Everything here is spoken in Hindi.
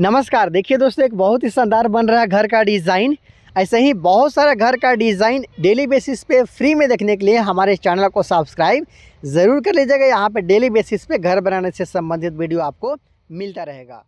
नमस्कार देखिए दोस्तों एक बहुत ही शानदार बन रहा है घर का डिज़ाइन ऐसे ही बहुत सारा घर का डिज़ाइन डेली बेसिस पे फ्री में देखने के लिए हमारे चैनल को सब्सक्राइब ज़रूर कर लीजिएगा यहाँ पे डेली बेसिस पे घर बनाने से संबंधित वीडियो आपको मिलता रहेगा